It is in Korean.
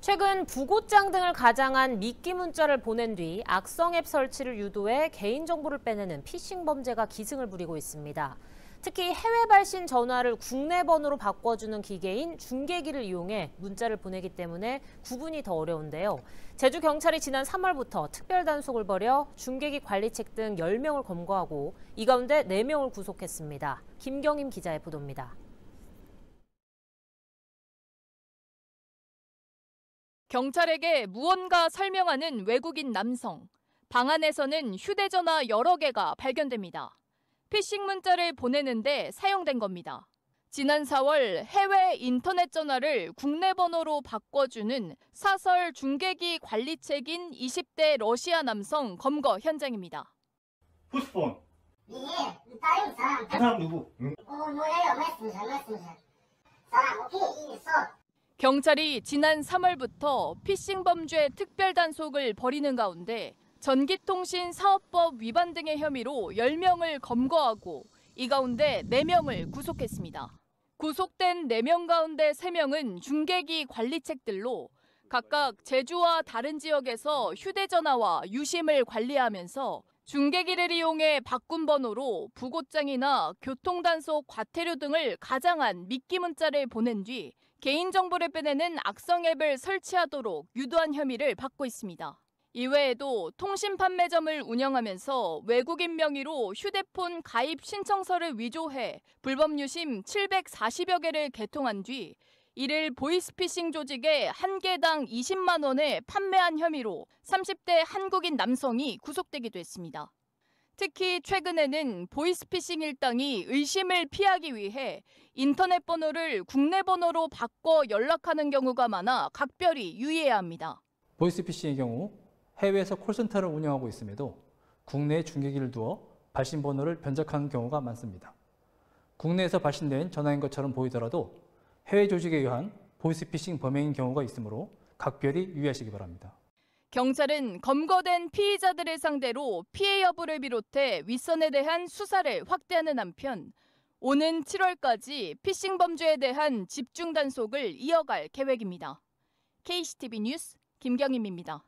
최근 부고장 등을 가장한 미끼 문자를 보낸 뒤 악성 앱 설치를 유도해 개인정보를 빼내는 피싱 범죄가 기승을 부리고 있습니다. 특히 해외 발신 전화를 국내 번호로 바꿔주는 기계인 중계기를 이용해 문자를 보내기 때문에 구분이 더 어려운데요. 제주 경찰이 지난 3월부터 특별 단속을 벌여 중계기 관리책 등 10명을 검거하고 이 가운데 4명을 구속했습니다. 김경임 기자의 보도입니다. 경찰에게 무언가 설명하는 외국인 남성. 방 안에서는 휴대전화 여러 개가 발견됩니다. 피싱 문자를 보내는데 사용된 겁니다. 지난 4월 해외 인터넷 전화를 국내 번호로 바꿔주는 사설 중계기 관리책인 20대 러시아 남성 검거 현장입니다. 푸스폰. 예, 다른 사람. 사람 누구? 응? 음. 오, 어, 뭐예요? 말씀 잘 말씀 사람 오케이 있 경찰이 지난 3월부터 피싱 범죄 특별 단속을 벌이는 가운데 전기통신 사업법 위반 등의 혐의로 10명을 검거하고 이 가운데 4명을 구속했습니다. 구속된 4명 가운데 3명은 중계기 관리책들로 각각 제주와 다른 지역에서 휴대전화와 유심을 관리하면서 중계기를 이용해 바꾼 번호로 부고장이나 교통단속 과태료 등을 가장한 미끼 문자를 보낸 뒤 개인정보를 빼내는 악성 앱을 설치하도록 유도한 혐의를 받고 있습니다. 이외에도 통신 판매점을 운영하면서 외국인 명의로 휴대폰 가입 신청서를 위조해 불법 유심 740여 개를 개통한 뒤 이를 보이스피싱 조직에 한 개당 20만 원에 판매한 혐의로 30대 한국인 남성이 구속되기도 했습니다. 특히 최근에는 보이스피싱 일당이 의심을 피하기 위해 인터넷 번호를 국내 번호로 바꿔 연락하는 경우가 많아 각별히 유의해야 합니다. 보이스피싱의 경우 해외에서 콜센터를 운영하고 있음에도 국내에 중계기를 두어 발신 번호를 변작하는 경우가 많습니다. 국내에서 발신된 전화인 것처럼 보이더라도 해외 조직에 의한 보이스피싱 범행인 경우가 있으므로 각별히 유의하시기 바랍니다. 경찰은 검거된 피의자들을 상대로 피해 여부를 비롯해 윗선에 대한 수사를 확대하는 한편 오는 7월까지 피싱 범죄에 대한 집중 단속을 이어갈 계획입니다. KCTV 뉴스 김경임입니다.